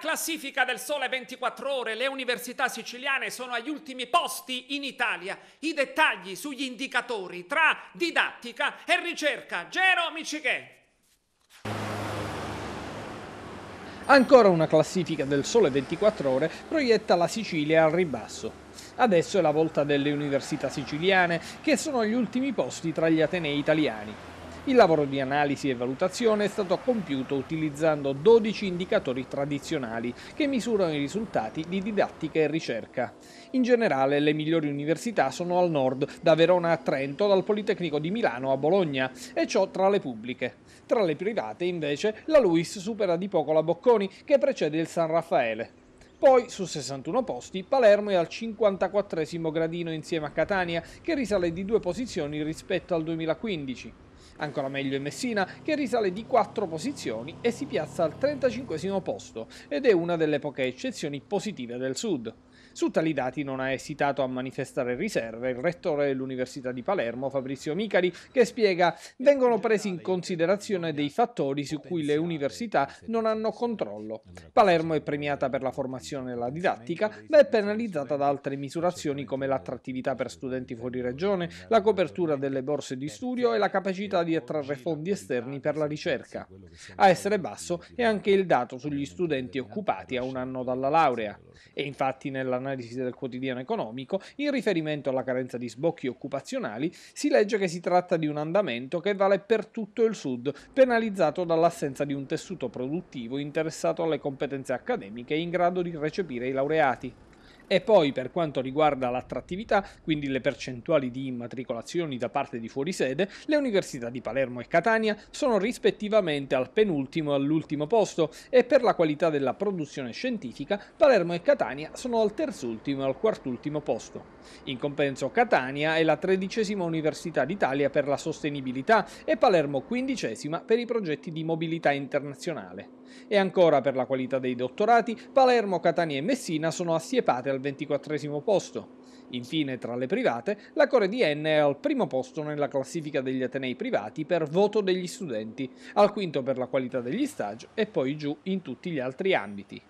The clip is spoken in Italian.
classifica del Sole 24 Ore le università siciliane sono agli ultimi posti in Italia. I dettagli sugli indicatori tra didattica e ricerca. Gero Michichè. Ancora una classifica del Sole 24 Ore proietta la Sicilia al ribasso. Adesso è la volta delle università siciliane, che sono agli ultimi posti tra gli atenei italiani. Il lavoro di analisi e valutazione è stato compiuto utilizzando 12 indicatori tradizionali che misurano i risultati di didattica e ricerca. In generale le migliori università sono al nord, da Verona a Trento, dal Politecnico di Milano a Bologna, e ciò tra le pubbliche. Tra le private invece la Luis supera di poco la Bocconi che precede il San Raffaele. Poi, su 61 posti, Palermo è al 54 gradino insieme a Catania, che risale di due posizioni rispetto al 2015. Ancora meglio è Messina, che risale di 4 posizioni e si piazza al 35 posto, ed è una delle poche eccezioni positive del sud. Su tali dati non ha esitato a manifestare riserve il rettore dell'Università di Palermo, Fabrizio Micari, che spiega vengono presi in considerazione dei fattori su cui le università non hanno controllo. Palermo è premiata per la formazione e la didattica, ma è penalizzata da altre misurazioni come l'attrattività per studenti fuori regione, la copertura delle borse di studio e la capacità di attrarre fondi esterni per la ricerca. A essere basso è anche il dato sugli studenti occupati a un anno dalla laurea. E infatti nella nell'analisi del quotidiano economico, in riferimento alla carenza di sbocchi occupazionali, si legge che si tratta di un andamento che vale per tutto il sud, penalizzato dall'assenza di un tessuto produttivo interessato alle competenze accademiche in grado di recepire i laureati. E poi per quanto riguarda l'attrattività, quindi le percentuali di immatricolazioni da parte di fuorisede, le università di Palermo e Catania sono rispettivamente al penultimo e all'ultimo posto e per la qualità della produzione scientifica Palermo e Catania sono al terzultimo e al quartultimo posto. In compenso Catania è la tredicesima università d'Italia per la sostenibilità e Palermo quindicesima per i progetti di mobilità internazionale. E ancora per la qualità dei dottorati, Palermo, Catania e Messina sono assiepate al 24 posto. Infine, tra le private, la Core di N è al primo posto nella classifica degli atenei privati per voto degli studenti, al quinto per la qualità degli stage e poi giù in tutti gli altri ambiti.